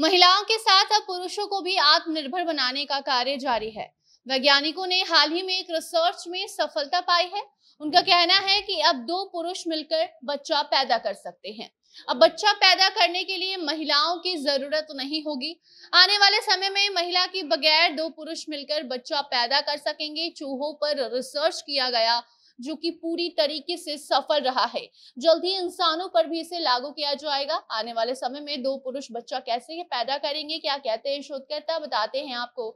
महिलाओं के साथ अब पुरुषों को भी आत्मनिर्भर बनाने का कार्य जारी है वैज्ञानिकों ने हाल ही में एक रिसर्च में सफलता पाई है उनका कहना है कि अब दो पुरुष मिलकर बच्चा पैदा कर सकते हैं अब बच्चा पैदा करने के लिए महिलाओं की जरूरत नहीं होगी आने वाले समय में महिला के बगैर दो पुरुष मिलकर बच्चा पैदा कर सकेंगे चूहों पर रिसर्च किया गया जो कि पूरी तरीके से सफल रहा है जल्द ही इंसानों पर भी इसे लागू किया जाएगा आने वाले समय में दो पुरुष बच्चा कैसे पैदा करेंगे क्या कहते हैं शोधकर्ता बताते हैं आपको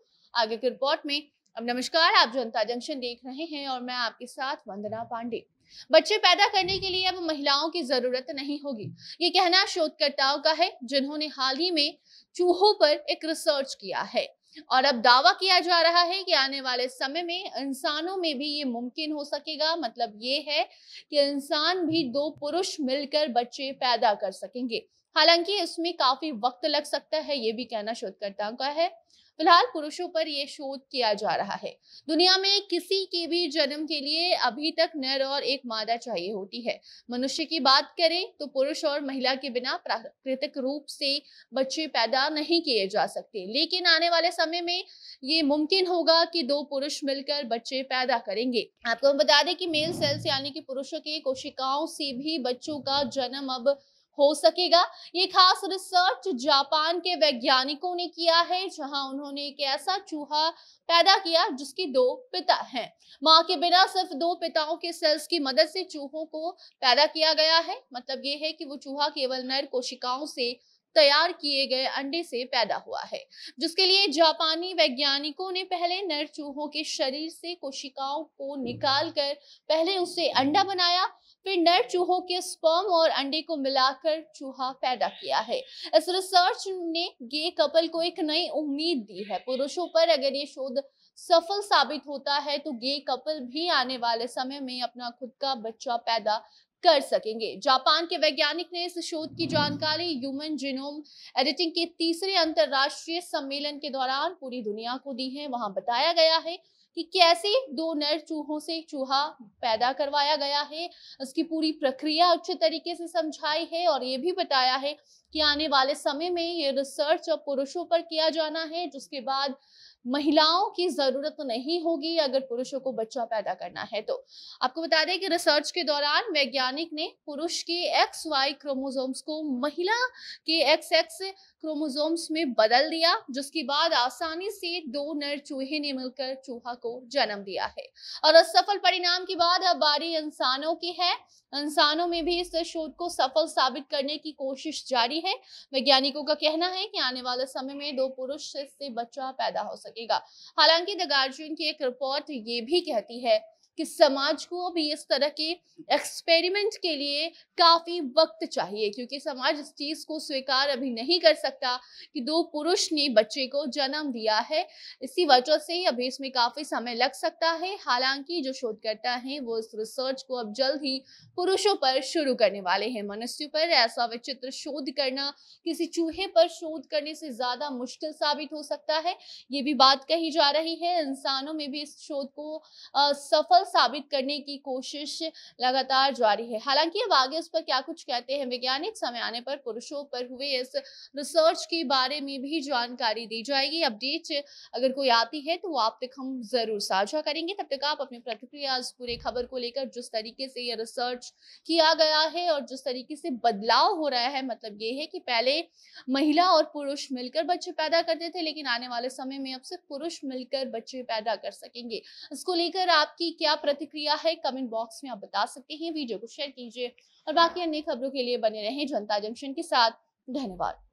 आगे की रिपोर्ट में अब नमस्कार आप जनता जंक्शन देख रहे हैं और मैं आपके साथ वंदना पांडे बच्चे पैदा करने के लिए अब महिलाओं की जरूरत नहीं होगी ये कहना शोधकर्ताओं का है जिन्होंने हाल ही में चूहों पर एक रिसर्च किया है और अब दावा किया जा रहा है कि आने वाले समय में इंसानों में भी ये मुमकिन हो सकेगा मतलब ये है कि इंसान भी दो पुरुष मिलकर बच्चे पैदा कर सकेंगे हालांकि इसमें काफी वक्त लग सकता है ये भी कहना शोधकर्ताओं का है फिलहाल पुरुषों पर यह शोध किया जा रहा है दुनिया में किसी के भी जन्म के लिए अभी तक नर और एक मादा चाहिए होती है मनुष्य की बात करें तो पुरुष और महिला के बिना प्राकृतिक रूप से बच्चे पैदा नहीं किए जा सकते लेकिन आने वाले समय में ये मुमकिन होगा कि दो पुरुष मिलकर बच्चे पैदा करेंगे आपको बता दें कि मेल सेल्स यानी कि पुरुषों की कोशिकाओं से भी बच्चों का जन्म अब हो सकेगा ये खास रिसर्च जापान के वैज्ञानिकों ने किया है जहां उन्होंने एक ऐसा चूहा पैदा किया जिसकी दो पिता हैं माँ के बिना सिर्फ दो पिताओं के सेल्स की मदद से चूहों को पैदा किया गया है मतलब ये है कि वो चूहा केवल नर कोशिकाओं से तैयार किए गए अंडे से पैदा हुआ है जिसके लिए जापानी वैज्ञानिकों ने पहले नर चूहों के शरीर से कोशिकाओं को निकाल कर पहले उसे अंडा बनाया फिर नर चूहों के स्पर्म और अंडे को मिलाकर चूहा पैदा किया है इस रिसर्च ने गे कपल को एक नई उम्मीद दी है पुरुषों पर अगर ये शोध सफल साबित होता है तो गे कपल भी आने वाले समय में अपना खुद का बच्चा पैदा कर सकेंगे जापान के वैज्ञानिक ने इस शोध की जानकारी ह्यूमन जीनोम एडिटिंग के तीसरे अंतर्राष्ट्रीय सम्मेलन के दौरान पूरी दुनिया को दी है वहां बताया गया है कि कैसे दो नर चूहों से चूहा पैदा करवाया गया है उसकी पूरी प्रक्रिया अच्छे तरीके से समझाई है और ये भी बताया है कि आने वाले समय में ये रिसर्च अब पुरुषों पर किया जाना है जिसके बाद महिलाओं की ज़रूरत तो नहीं होगी अगर पुरुषों को बच्चा पैदा करना है तो आपको बता दें कि रिसर्च के दौरान वैज्ञानिक ने पुरुष के एक्स वाई क्रोमोजोम्स को महिला के एक्स एक्स क्रोमोजोम्स में बदल दिया जिसके बाद आसानी से दो नर चूहे ने मिलकर चूहा को जन्म दिया है और असफल परिणाम के बाद अब बारी इंसानों की है इंसानों में भी इस शोध को सफल साबित करने की कोशिश जारी है वैज्ञानिकों का कहना है कि आने वाले समय में दो पुरुष से बच्चा पैदा हो सके सकेगा हालांकि द गार्जियन की एक रिपोर्ट ये भी कहती है कि समाज को भी इस तरह के एक्सपेरिमेंट के लिए काफ़ी वक्त चाहिए क्योंकि समाज इस चीज़ को स्वीकार अभी नहीं कर सकता कि दो पुरुष ने बच्चे को जन्म दिया है इसी वजह से ही अभी इसमें काफ़ी समय लग सकता है हालांकि जो शोधकर्ता हैं वो इस रिसर्च को अब जल्द ही पुरुषों पर शुरू करने वाले हैं मनुष्य पर ऐसा विचित्र शोध करना किसी चूहे पर शोध करने से ज़्यादा मुश्किल साबित हो सकता है ये भी बात कही जा रही है इंसानों में भी इस शोध को सफल साबित करने की कोशिश लगातार जारी है हालांकि अब आगे उस पर क्या कुछ कहते हैं वैज्ञानिक समय आने पर पुरुषों पर हुए इस रिसर्च के बारे में भी जानकारी दी जाएगी अपडेट अगर कोई आती है तो वो आप तक हम जरूर साझा करेंगे तब तक आप अपनी प्रतिक्रिया इस पूरे खबर को लेकर जिस तरीके से यह रिसर्च किया गया है और जिस तरीके से बदलाव हो रहा है मतलब ये है कि पहले महिला और पुरुष मिलकर बच्चे पैदा करते थे लेकिन आने वाले समय में अब सिर्फ पुरुष मिलकर बच्चे पैदा कर सकेंगे इसको लेकर आपकी क्या क्या प्रतिक्रिया है कमेंट बॉक्स में आप बता सकते हैं वीडियो को शेयर कीजिए और बाकी अन्य खबरों के लिए बने रहें जनता जंक्शन के साथ धन्यवाद